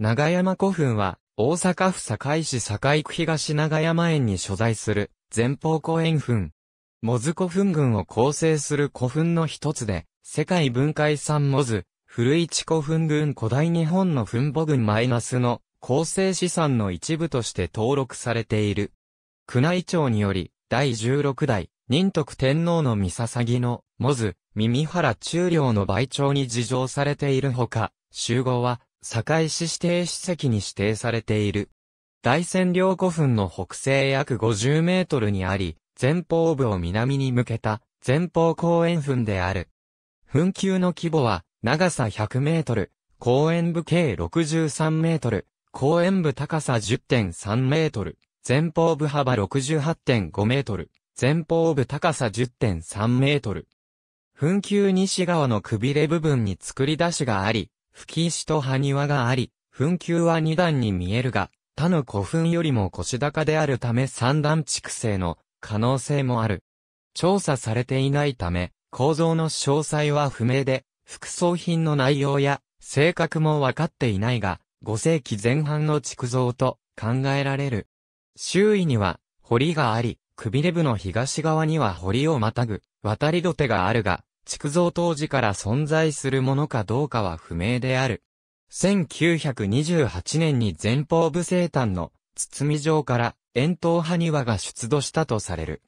長山古墳は、大阪府堺市堺区東長山園に所在する、前方後円墳。モズ古墳群を構成する古墳の一つで、世界文化遺産モズ、古市古墳群古代日本の墳母群マイナスの構成資産の一部として登録されている。宮内庁により、第16代、仁徳天皇の三笹木の、モズ、耳原中領の倍長に事情されているほか、集合は、堺市指定史跡に指定されている。大仙陵古墳の北西約50メートルにあり、前方部を南に向けた前方公園墳である。墳丘の規模は長さ100メートル、公園部計63メートル、公園部高さ10.3メートル、前方部幅68.5メートル、前方部高さ10.3メートル。墳丘西側のくびれ部分に作り出しがあり、吹石と埴輪があり、墳丘は二段に見えるが、他の古墳よりも腰高であるため三段築成の可能性もある。調査されていないため、構造の詳細は不明で、副葬品の内容や性格も分かっていないが、5世紀前半の築造と考えられる。周囲には堀があり、くびれ部の東側には堀をまたぐ渡り土手があるが、築造当時から存在するものかどうかは不明である。1928年に前方部生誕のみ城から円筒埴庭が出土したとされる。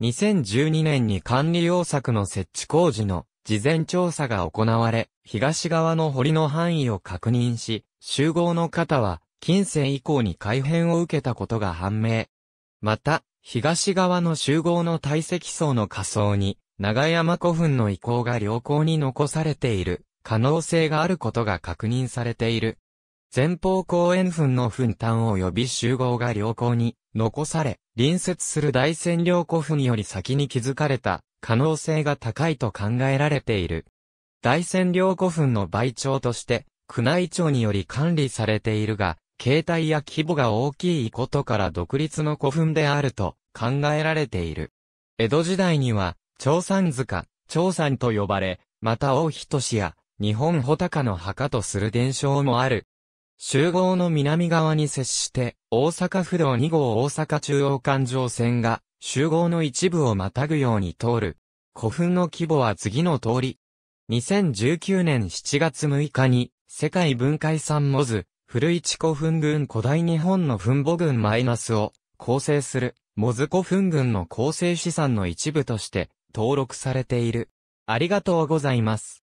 2012年に管理用作の設置工事の事前調査が行われ、東側の堀の範囲を確認し、集合の方は近世以降に改変を受けたことが判明。また、東側の集合の堆積層の仮想に、長山古墳の遺構が良好に残されている可能性があることが確認されている。前方後円墳の墳端及び集合が良好に残され、隣接する大占領古墳より先に築かれた可能性が高いと考えられている。大占領古墳の倍長として、宮内庁により管理されているが、形態や規模が大きいことから独立の古墳であると考えられている。江戸時代には長山塚、長山と呼ばれ、また大仁や、日本穂高の墓とする伝承もある。集合の南側に接して、大阪府道2号大阪中央環状線が、集合の一部をまたぐように通る。古墳の規模は次の通り。2019年7月6日に、世界文化遺産モズ、古市古墳群古代日本の墳母群マイナスを構成する、モズ古墳群の構成資産の一部として登録されている。ありがとうございます。